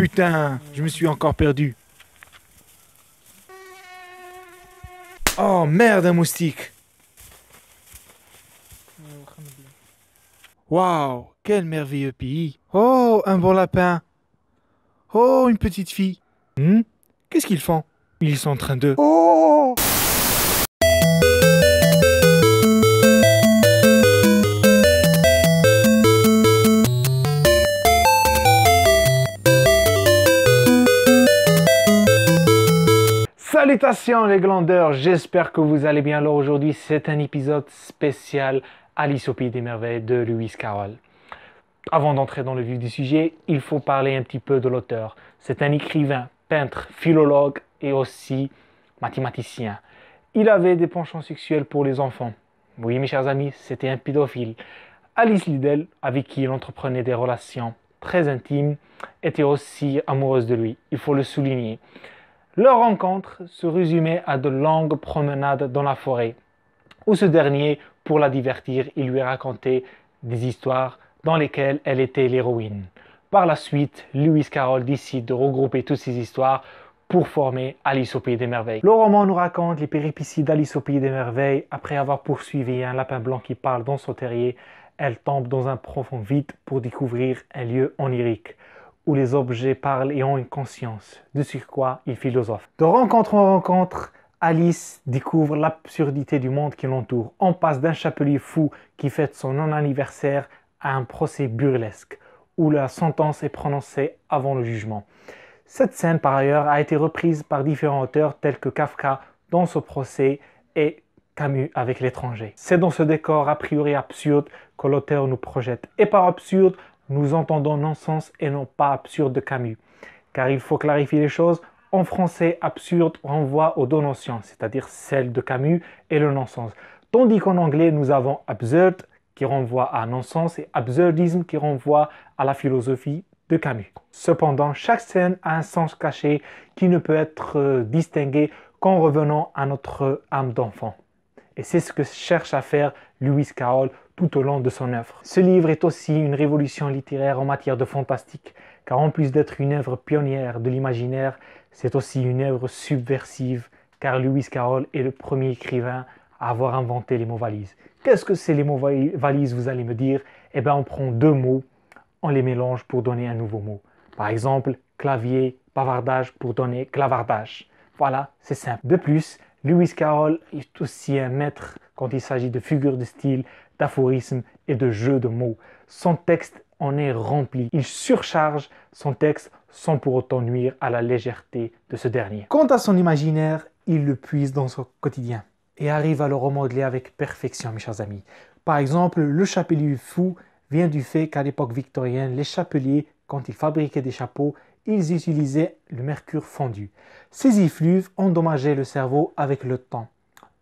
Putain, je me suis encore perdu. Oh merde, un moustique. Waouh, quel merveilleux pays. Oh, un bon lapin. Oh, une petite fille. Hmm? Qu'est-ce qu'ils font Ils sont en train de... Oh Salutations les glandeurs, j'espère que vous allez bien. Alors aujourd'hui, c'est un épisode spécial Alice au pays des merveilles de Lewis Carroll. Avant d'entrer dans le vif du sujet, il faut parler un petit peu de l'auteur. C'est un écrivain, peintre, philologue et aussi mathématicien. Il avait des penchants sexuels pour les enfants. Oui, mes chers amis, c'était un pédophile. Alice Liddell, avec qui il entreprenait des relations très intimes, était aussi amoureuse de lui. Il faut le souligner. Leur rencontre se résumait à de longues promenades dans la forêt, où ce dernier, pour la divertir, il lui racontait des histoires dans lesquelles elle était l'héroïne. Par la suite, Lewis Carroll décide de regrouper toutes ces histoires pour former Alice au Pays des Merveilles. Le roman nous raconte les péripéties d'Alice au Pays des Merveilles. Après avoir poursuivi un lapin blanc qui parle dans son terrier, elle tombe dans un profond vide pour découvrir un lieu onirique où les objets parlent et ont une conscience, de sur quoi ils philosophent. De rencontre en rencontre, Alice découvre l'absurdité du monde qui l'entoure. On passe d'un chapelier fou qui fête son anniversaire à un procès burlesque, où la sentence est prononcée avant le jugement. Cette scène, par ailleurs, a été reprise par différents auteurs tels que Kafka dans ce procès et Camus avec l'étranger. C'est dans ce décor a priori absurde que l'auteur nous projette. Et par absurde, nous entendons non-sens et non pas absurde de Camus. Car il faut clarifier les choses, en français, absurde renvoie aux deux notions, c'est-à-dire celle de Camus et le non-sens. Tandis qu'en anglais, nous avons absurd, qui renvoie à non-sens et absurdisme qui renvoie à la philosophie de Camus. Cependant, chaque scène a un sens caché qui ne peut être euh, distingué qu'en revenant à notre âme d'enfant. Et c'est ce que cherche à faire Louis Carroll au long de son œuvre. Ce livre est aussi une révolution littéraire en matière de fantastique, car en plus d'être une œuvre pionnière de l'imaginaire, c'est aussi une œuvre subversive, car Louis Carroll est le premier écrivain à avoir inventé les mots valises. Qu'est-ce que c'est les mots valises, vous allez me dire Eh bien, on prend deux mots, on les mélange pour donner un nouveau mot. Par exemple, clavier, bavardage pour donner clavardage. Voilà, c'est simple. De plus, Lewis Carroll est aussi un maître quand il s'agit de figures de style, d'aphorismes et de jeux de mots. Son texte en est rempli. Il surcharge son texte sans pour autant nuire à la légèreté de ce dernier. Quant à son imaginaire, il le puise dans son quotidien et arrive à le remodeler avec perfection, mes chers amis. Par exemple, le chapelier fou vient du fait qu'à l'époque victorienne, les chapeliers, quand ils fabriquaient des chapeaux, ils utilisaient le mercure fondu. Ces effluves endommageaient le cerveau avec le temps.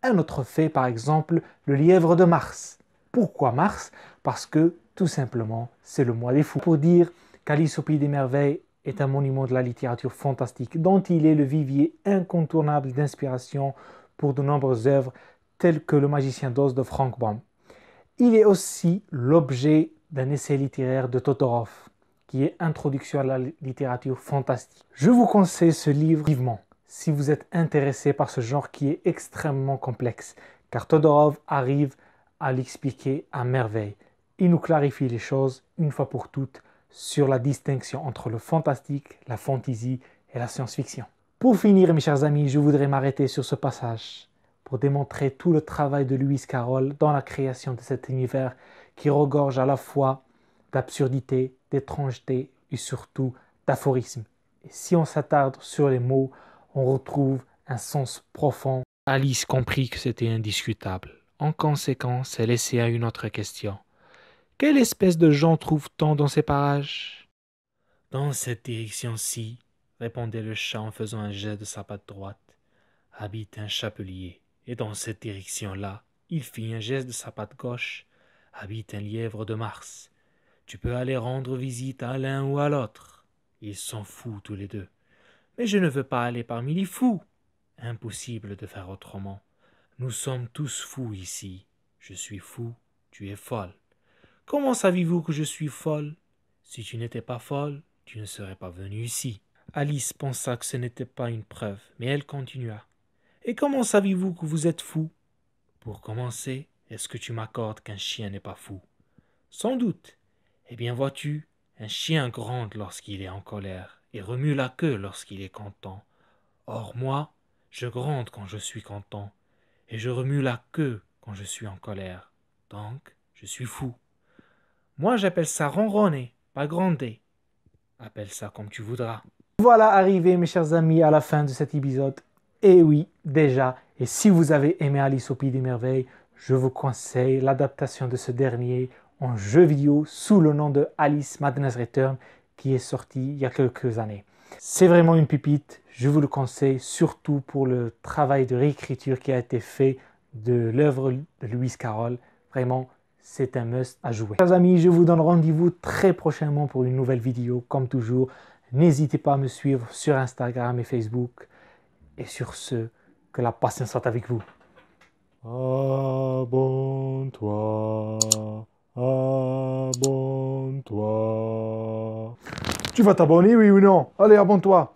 Un autre fait, par exemple, le lièvre de Mars. Pourquoi Mars Parce que, tout simplement, c'est le mois des fous. Pour dire Pays des merveilles est un monument de la littérature fantastique dont il est le vivier incontournable d'inspiration pour de nombreuses œuvres telles que Le magicien d'Oz de Frank Baum. Il est aussi l'objet d'un essai littéraire de Todorov qui est Introduction à la littérature fantastique. Je vous conseille ce livre vivement si vous êtes intéressé par ce genre qui est extrêmement complexe, car Todorov arrive à l'expliquer à merveille. Il nous clarifie les choses une fois pour toutes sur la distinction entre le fantastique, la fantaisie et la science-fiction. Pour finir, mes chers amis, je voudrais m'arrêter sur ce passage pour démontrer tout le travail de Lewis Carroll dans la création de cet univers qui regorge à la fois d'absurdité d'étrangeté et surtout d'aphorisme. Et si on s'attarde sur les mots, on retrouve un sens profond. Alice comprit que c'était indiscutable. En conséquence, elle essaya une autre question. Quelle espèce de gens trouve-t-on dans ces parages Dans cette direction-ci, répondait le chat en faisant un geste de sa patte droite, habite un chapelier. Et dans cette direction-là, il fit un geste de sa patte gauche, habite un lièvre de Mars. Tu peux aller rendre visite à l'un ou à l'autre. Ils s'en fous tous les deux. Mais je ne veux pas aller parmi les fous. Impossible de faire autrement. Nous sommes tous fous ici. Je suis fou, tu es folle. Comment savez-vous que je suis folle Si tu n'étais pas folle, tu ne serais pas venue ici. Alice pensa que ce n'était pas une preuve, mais elle continua. Et comment savez-vous que vous êtes fou Pour commencer, est-ce que tu m'accordes qu'un chien n'est pas fou Sans doute. Eh bien vois-tu, un chien gronde lorsqu'il est en colère et remue la queue lorsqu'il est content. Or moi, je gronde quand je suis content et je remue la queue quand je suis en colère. Donc, je suis fou. Moi, j'appelle ça ronronner, pas gronder. Appelle ça comme tu voudras. Voilà arrivé, mes chers amis, à la fin de cet épisode. Eh oui, déjà. Et si vous avez aimé Alice au Pays des Merveilles, je vous conseille l'adaptation de ce dernier en jeu vidéo sous le nom de Alice Madness Return qui est sorti il y a quelques années. C'est vraiment une pupite je vous le conseille surtout pour le travail de réécriture qui a été fait de l'œuvre de Louise Carroll. Vraiment, c'est un must à jouer. Chers amis, je vous donne rendez-vous très prochainement pour une nouvelle vidéo. Comme toujours, n'hésitez pas à me suivre sur Instagram et Facebook. Et sur ce, que la patience soit avec vous. Abonne-toi. Abonne-toi. Tu vas t'abonner, oui ou non Allez, abonne-toi.